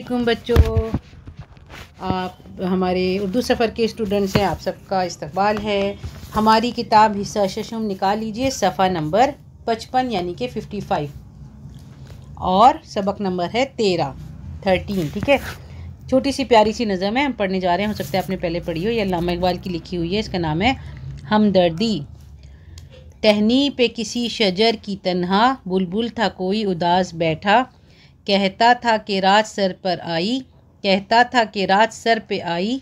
अलकुम बच्चों आप हमारे उर्दू सफ़र के स्टूडेंट्स हैं आप सबका इस्तबाल है हमारी किताब हिस्सा शशम निकाल लीजिए सफ़ा नंबर पचपन यानी कि फ़िफ्टी फाइव और सबक नंबर है तेरह थर्टीन ठीक है छोटी सी प्यारी सी नज़म है हम पढ़ने जा रहे हैं हो सकता है आपने पहले पढ़ी हो यह लामा इकबाल की लिखी हुई है इसका नाम है हमदर्दी टहनी पे किसी शजर की तनहा बुलबुल था कोई उदास बैठा कहता था कि रात सर पर आई कहता था कि रात सर पे आई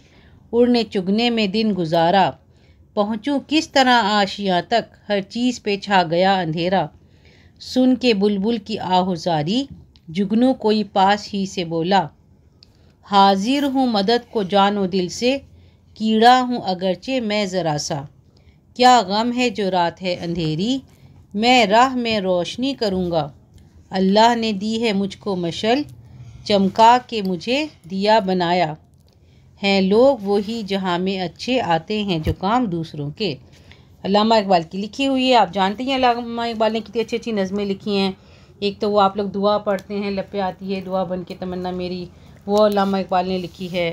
उड़ने चुगने में दिन गुजारा पहुँचूँ किस तरह आशियाँ तक हर चीज़ पे छा गया अंधेरा सुन के बुलबुल की आहुजारी जुगनू कोई पास ही से बोला हाजिर हूँ मदद को जानो दिल से कीड़ा हूँ अगरचे मैं ज़रा सा क्या गम है जो रात है अंधेरी मैं राह में रोशनी करूँगा अल्लाह ने दी है मुझको मशल चमका के मुझे दिया बनाया हैं लोग वही जहाँ में अच्छे आते हैं जो काम दूसरों के अलामा इकबाल की लिखी हुई है आप जानते हैं अलामा इकबाल ने कितनी अच्छी अच्छी नज़में लिखी हैं एक तो वो आप लोग दुआ पढ़ते हैं लपे आती है दुआ बन के तमन्ना मेरी वो अलामा इकबाल ने लिखी है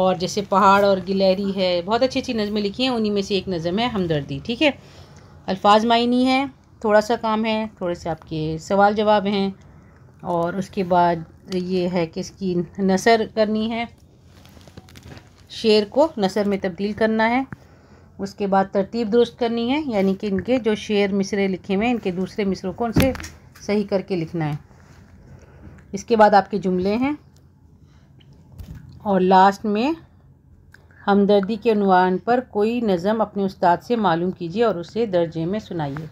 और जैसे पहाड़ और गिलहरी है बहुत अच्छी अच्छी नज़में लिखी हैं उन्हीं में से एक नज़म है हमदर्दी ठीक है अल्फाज मायनी है थोड़ा सा काम है थोड़े से आपके सवाल जवाब हैं और उसके बाद ये है कि इसकी नसर करनी है शेर को नसर में तब्दील करना है उसके बाद तरतीब दुरुस्त करनी है यानी कि इनके जो शेर मिसरे लिखे हुए हैं इनके दूसरे मिसरों को उनसे सही करके लिखना है इसके बाद आपके जुमले हैं और लास्ट में हमदर्दी के अनुमान पर कोई नज़म अपने उस्ताद से मालूम कीजिए और उसे दर्जे में सुनाइए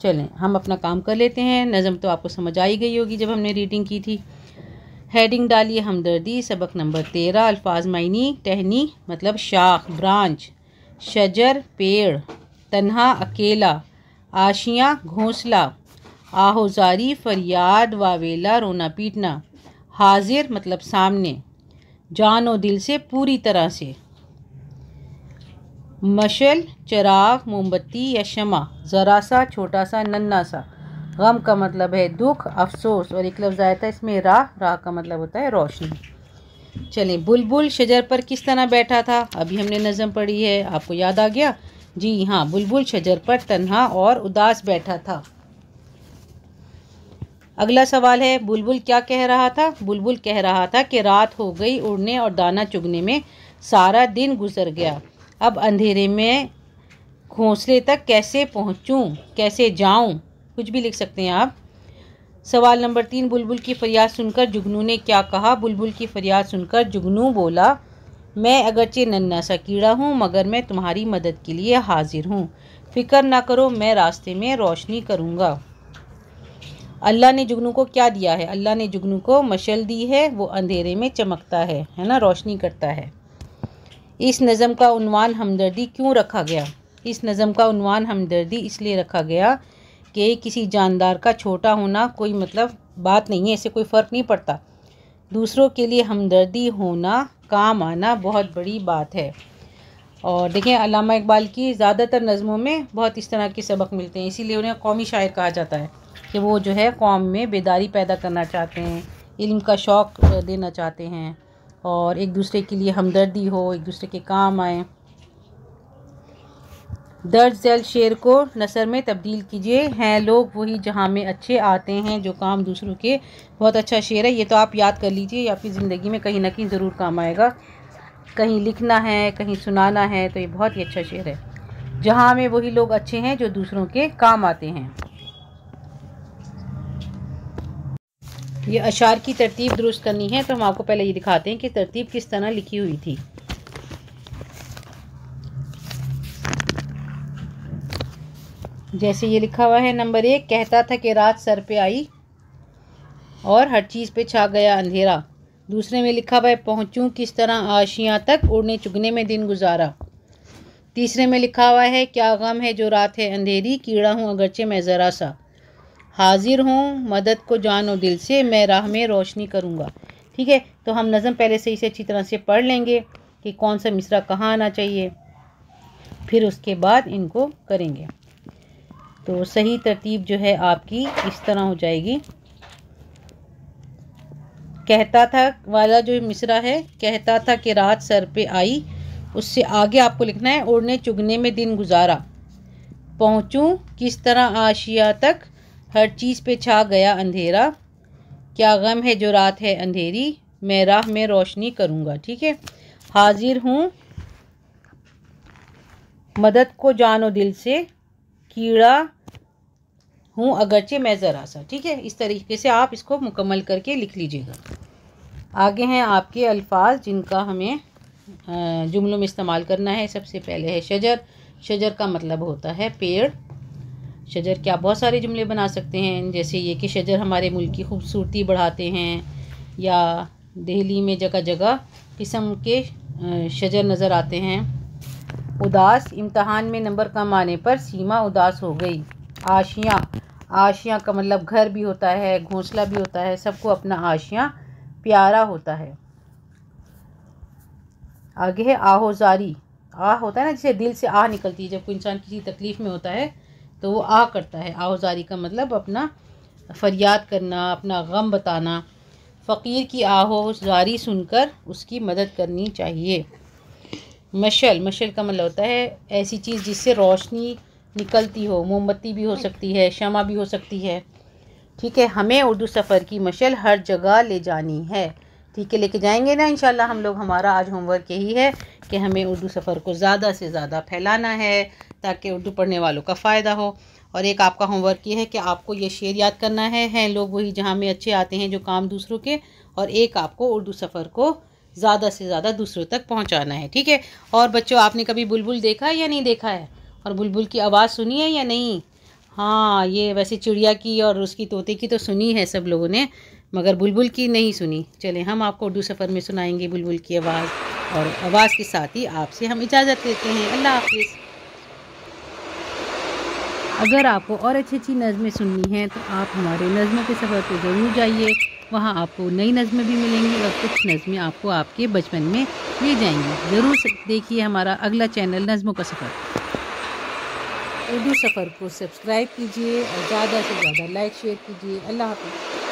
चलें हम अपना काम कर लेते हैं नज़म तो आपको समझ आई गई होगी जब हमने रीडिंग की थी हेडिंग डालिए हमदर्दी सबक नंबर तेरह अल्फाज मायनी टहनी मतलब शाख ब्रांच शजर पेड़ तन्हा अकेला आशियाँ घोंसला आहोजारी फरियाद वावेला रोना पीटना हाजिर मतलब सामने जान दिल से पूरी तरह से मशल चिराग मोमबत्ती या शमा ज़रा सा छोटा सा नन्ना सा गम का मतलब है दुख अफसोस और एक लफ्ज़ आया था इसमें राह राह का मतलब होता है रोशनी चलें बुलबुल शजर पर किस तरह बैठा था अभी हमने नज़म पढ़ी है आपको याद आ गया जी हाँ बुलबुल शजर पर तन्हा और उदास बैठा था अगला सवाल है बुलबुल क्या कह रहा था बुलबुल कह रहा था कि रात हो गई उड़ने और दाना चुगने में सारा दिन गुजर गया अब अंधेरे में घोंसले तक कैसे पहुंचूं कैसे जाऊं कुछ भी लिख सकते हैं आप सवाल नंबर तीन बुलबुल की फरियाद सुनकर जुगनू ने क्या कहा बुलबुल की फरियाद सुनकर जुगनू बोला मैं अगरचे नन्ना सा कीड़ा हूँ मगर मैं तुम्हारी मदद के लिए हाजिर हूँ फिक्र ना करो मैं रास्ते में रोशनी करूँगा अल्लाह ने जुगनू को क्या दिया है अल्लाह ने जुगनू को मशल दी है वो अंधेरे में चमकता है है ना रोशनी करता है इस नज़म का उनवान हमदर्दी क्यों रखा गया इस नज़म का उनवान हमदर्दी इसलिए रखा गया कि किसी जानदार का छोटा होना कोई मतलब बात नहीं है इससे कोई फ़र्क नहीं पड़ता दूसरों के लिए हमदर्दी होना काम आना बहुत बड़ी बात है और देखें अलामा इकबाल की ज़्यादातर नज़मों में बहुत इस तरह के सबक मिलते हैं इसीलिए उन्हें कौमी शायर कहा जाता है कि वो जो है कौम में बेदारी पैदा करना चाहते हैं इल्म का शौक़ देना चाहते हैं और एक दूसरे के लिए हमदर्दी हो एक दूसरे के काम आए दर्ज जल शेर को नसर में तब्दील कीजिए हैं लोग वही जहाँ में अच्छे आते हैं जो काम दूसरों के बहुत अच्छा शेर है ये तो आप याद कर लीजिए या फिर ज़िंदगी में कहीं ना कहीं ज़रूर काम आएगा कहीं लिखना है कहीं सुनाना है तो ये बहुत ही अच्छा शेर है जहाँ में वही लोग अच्छे हैं जो दूसरों के काम आते हैं ये अशार की तरतीब दुरुस्त करनी है तो हम आपको पहले ये दिखाते हैं कि तरतीब किस तरह लिखी हुई थी जैसे ये लिखा हुआ है नंबर एक कहता था कि रात सर पे आई और हर चीज़ पे छा गया अंधेरा दूसरे में लिखा हुआ है पहुँचूँ किस तरह आशियाँ तक उड़ने चुगने में दिन गुजारा तीसरे में लिखा हुआ है क्या गम है जो रात है अंधेरी कीड़ा हूँ अगरचे मैं ज़रा सा हाजिर हूँ मदद को जानो दिल से मैं राह में रोशनी करूँगा ठीक है तो हम नज़म पहले से इसे अच्छी तरह से पढ़ लेंगे कि कौन सा मिसरा कहाँ आना चाहिए फिर उसके बाद इनको करेंगे तो सही तरतीब जो है आपकी इस तरह हो जाएगी कहता था वाला जो मिसरा है कहता था कि रात सर पे आई उससे आगे आपको लिखना है उड़ने चुगने में दिन गुजारा पहुँचूँ किस तरह आशिया तक हर चीज़ पे छा गया अंधेरा क्या गम है जो रात है अंधेरी मैं राह में रोशनी करूँगा ठीक है हाजिर हूँ मदद को जानो दिल से कीड़ा हूँ अगरचे मैं ज़रा सा ठीक है इस तरीके से आप इसको मुकम्मल करके लिख लीजिएगा आगे हैं आपके अल्फाज जिनका हमें जुमलों में इस्तेमाल करना है सबसे पहले है शजर शजर का मतलब होता है पेड़ शजर के आप बहुत सारे जुमले बना सकते हैं जैसे ये कि शजर हमारे मुल्क की खूबसूरती बढ़ाते हैं या दिल्ली में जगह जगह किस्म के शजर नज़र आते हैं उदास इम्तहान में नंबर कम आने पर सीमा उदास हो गई आशियाँ आशियाँ का मतलब घर भी होता है घोंसला भी होता है सबको अपना आशियाँ प्यारा होता है आगे है आहोजारी आह होता है ना जैसे दिल से आह निकलती है जब कोई इंसान किसी तकलीफ़ में होता है तो वो आ करता है आहुजारी का मतलब अपना फरियाद करना अपना गम बताना फ़कीर की आहोजारी सुनकर उसकी मदद करनी चाहिए मशल मशल का मतलब होता है ऐसी चीज़ जिससे रोशनी निकलती हो मोमबत्ती भी हो सकती है शमा भी हो सकती है ठीक है हमें उर्दू सफ़र की मशल हर जगह ले जानी है ठीक है लेके जाएंगे ना इंशाल्लाह हम लोग हमारा आज होमवर्क यही है कि हमें उर्दू सफ़र को ज़्यादा से ज़्यादा फैलाना है ताकि उर्दू पढ़ने वालों का फ़ायदा हो और एक आपका होमवर्क ये है कि आपको ये शेर याद करना है हैं लोग वही जहाँ में अच्छे आते हैं जो काम दूसरों के और एक आपको उर्दू सफ़र को ज़्यादा से ज़्यादा दूसरों तक पहुँचाना है ठीक है और बच्चों आपने कभी बुलबुल देखा है या नहीं देखा है और बुलबुल की आवाज़ सुनी है या नहीं हाँ ये वैसे चिड़िया की और उसकी तोते की तो सुनी है सब लोगों ने मगर बुलबुल की नहीं सुनी चले हम आपको उर्दू सफ़र में सुनाएंगे बुलबुल की आवाज़ और आवाज़ के साथ ही आपसे हम इजाज़त लेते हैं अल्लाह हाफिज़ अगर आपको और अच्छी अच्छी नज़में सुननी हैं तो आप हमारे नज़मों के सफ़र पर ज़रूर जाइए वहाँ आपको नई नज़में भी मिलेंगी और कुछ नज़में आपको आपके बचपन में ले जाएंगी ज़रूर देखिए हमारा अगला चैनल नज़मों का सफ़र उर्दू सफ़र को सब्सक्राइब कीजिए और ज़्यादा से ज़्यादा लाइक शेयर कीजिए अल्लाह हाफिज़